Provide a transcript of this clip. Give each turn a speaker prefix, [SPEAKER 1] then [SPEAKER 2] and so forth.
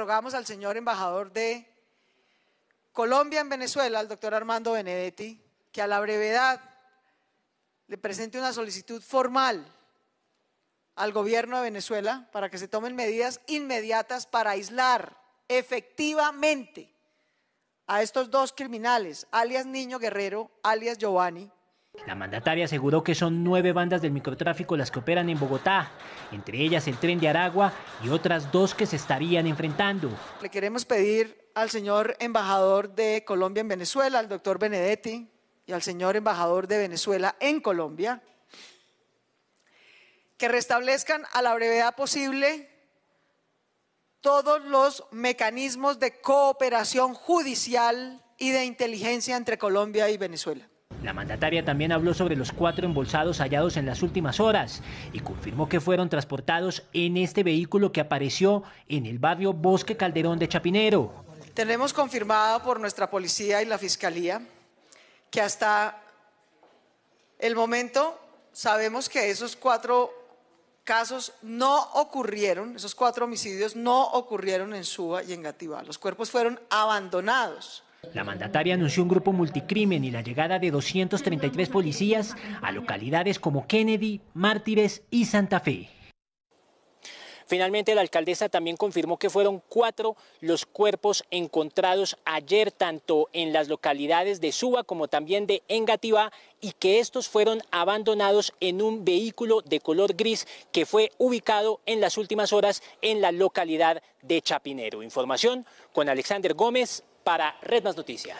[SPEAKER 1] rogamos al señor embajador de Colombia en Venezuela, al doctor Armando Benedetti, que a la brevedad le presente una solicitud formal al gobierno de Venezuela para que se tomen medidas inmediatas para aislar efectivamente a estos dos criminales, alias Niño Guerrero, alias Giovanni,
[SPEAKER 2] la mandataria aseguró que son nueve bandas del microtráfico las que operan en Bogotá, entre ellas el tren de Aragua y otras dos que se estarían enfrentando.
[SPEAKER 1] Le queremos pedir al señor embajador de Colombia en Venezuela, al doctor Benedetti, y al señor embajador de Venezuela en Colombia, que restablezcan a la brevedad posible todos los mecanismos de cooperación judicial y de inteligencia entre Colombia y Venezuela.
[SPEAKER 2] La mandataria también habló sobre los cuatro embolsados hallados en las últimas horas y confirmó que fueron transportados en este vehículo que apareció en el barrio Bosque Calderón de Chapinero.
[SPEAKER 1] Tenemos confirmado por nuestra policía y la fiscalía que hasta el momento sabemos que esos cuatro casos no ocurrieron, esos cuatro homicidios no ocurrieron en Suba y en Gativá. Los cuerpos fueron abandonados. La mandataria
[SPEAKER 2] anunció un grupo multicrimen y la llegada de 233 policías a localidades como Kennedy, Mártires y Santa Fe. Finalmente, la alcaldesa también confirmó que fueron cuatro los cuerpos encontrados ayer, tanto en las localidades de Suba como también de Engativá, y que estos fueron abandonados en un vehículo de color gris que fue ubicado en las últimas horas en la localidad de Chapinero. Información con Alexander Gómez para Red Más Noticias.